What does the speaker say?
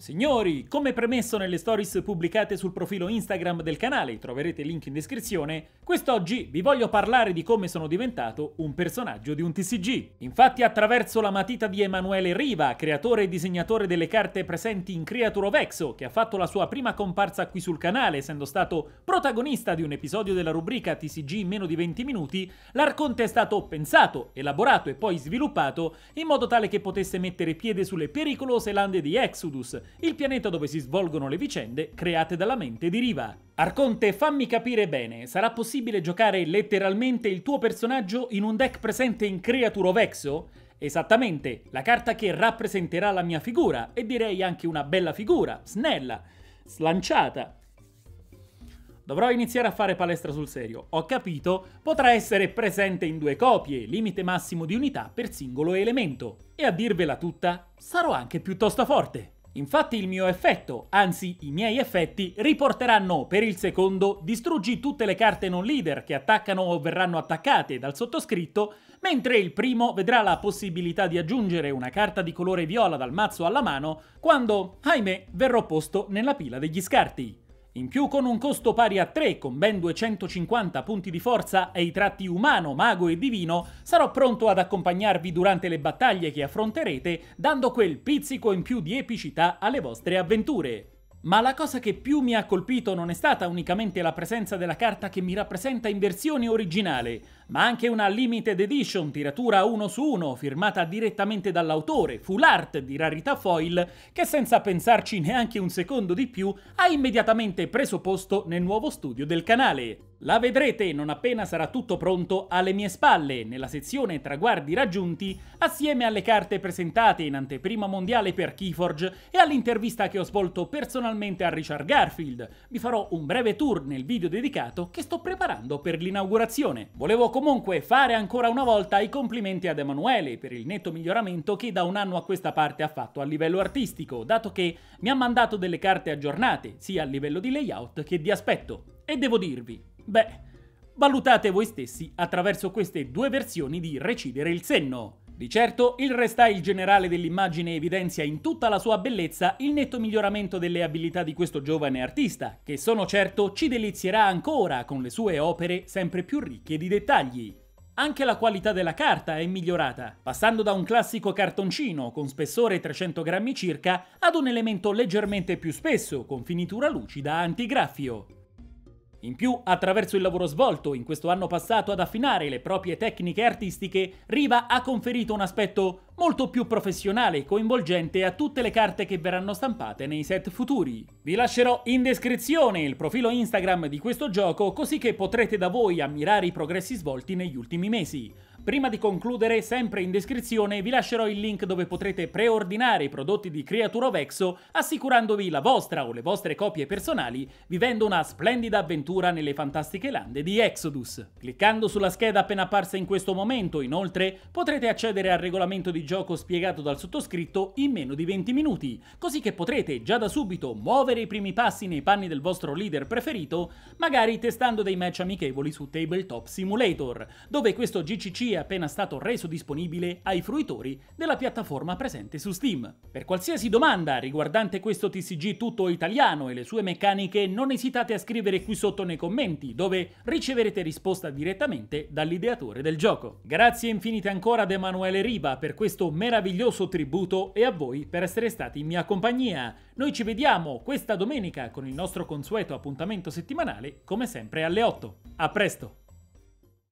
Signori, come premesso nelle stories pubblicate sul profilo Instagram del canale, troverete il link in descrizione, quest'oggi vi voglio parlare di come sono diventato un personaggio di un TCG. Infatti attraverso la matita di Emanuele Riva, creatore e disegnatore delle carte presenti in Creature of Exo, che ha fatto la sua prima comparsa qui sul canale essendo stato protagonista di un episodio della rubrica TCG in meno di 20 minuti, l'arconte è stato pensato, elaborato e poi sviluppato in modo tale che potesse mettere piede sulle pericolose lande di Exodus il pianeta dove si svolgono le vicende create dalla mente di Riva. Arconte, fammi capire bene, sarà possibile giocare letteralmente il tuo personaggio in un deck presente in Creature of Exo? Esattamente, la carta che rappresenterà la mia figura, e direi anche una bella figura, snella, slanciata, Dovrò iniziare a fare palestra sul serio. Ho capito, potrà essere presente in due copie, limite massimo di unità per singolo elemento. E a dirvela tutta, sarò anche piuttosto forte. Infatti il mio effetto, anzi i miei effetti, riporteranno per il secondo distruggi tutte le carte non leader che attaccano o verranno attaccate dal sottoscritto, mentre il primo vedrà la possibilità di aggiungere una carta di colore viola dal mazzo alla mano quando, ahimè, verrò posto nella pila degli scarti. In più con un costo pari a 3, con ben 250 punti di forza e i tratti umano, mago e divino, sarò pronto ad accompagnarvi durante le battaglie che affronterete, dando quel pizzico in più di epicità alle vostre avventure. Ma la cosa che più mi ha colpito non è stata unicamente la presenza della carta che mi rappresenta in versione originale, ma anche una limited edition tiratura 1 su 1 firmata direttamente dall'autore, full art di rarità foil, che senza pensarci neanche un secondo di più ha immediatamente preso posto nel nuovo studio del canale. La vedrete non appena sarà tutto pronto alle mie spalle, nella sezione Traguardi raggiunti, assieme alle carte presentate in anteprima mondiale per Keyforge e all'intervista che ho svolto personalmente a Richard Garfield. Vi farò un breve tour nel video dedicato che sto preparando per l'inaugurazione. Volevo Comunque fare ancora una volta i complimenti ad Emanuele per il netto miglioramento che da un anno a questa parte ha fatto a livello artistico, dato che mi ha mandato delle carte aggiornate, sia a livello di layout che di aspetto. E devo dirvi, beh, valutate voi stessi attraverso queste due versioni di Recidere il senno. Di certo, il restyle generale dell'immagine evidenzia in tutta la sua bellezza il netto miglioramento delle abilità di questo giovane artista, che sono certo ci delizierà ancora con le sue opere sempre più ricche di dettagli. Anche la qualità della carta è migliorata, passando da un classico cartoncino con spessore 300 grammi circa ad un elemento leggermente più spesso con finitura lucida antigraffio. In più, attraverso il lavoro svolto in questo anno passato ad affinare le proprie tecniche artistiche, Riva ha conferito un aspetto molto più professionale e coinvolgente a tutte le carte che verranno stampate nei set futuri. Vi lascerò in descrizione il profilo Instagram di questo gioco così che potrete da voi ammirare i progressi svolti negli ultimi mesi. Prima di concludere, sempre in descrizione vi lascerò il link dove potrete preordinare i prodotti di Creaturo Vexo assicurandovi la vostra o le vostre copie personali vivendo una splendida avventura nelle fantastiche lande di Exodus. Cliccando sulla scheda appena apparsa in questo momento, inoltre, potrete accedere al regolamento di gioco spiegato dal sottoscritto in meno di 20 minuti, così che potrete già da subito muovere i primi passi nei panni del vostro leader preferito, magari testando dei match amichevoli su Tabletop Simulator, dove questo GCC è appena stato reso disponibile ai fruitori della piattaforma presente su Steam. Per qualsiasi domanda riguardante questo TCG tutto italiano e le sue meccaniche non esitate a scrivere qui sotto nei commenti dove riceverete risposta direttamente dall'ideatore del gioco. Grazie infinite ancora ad Emanuele Riva per questo meraviglioso tributo e a voi per essere stati in mia compagnia. Noi ci vediamo questa domenica con il nostro consueto appuntamento settimanale come sempre alle 8. A presto!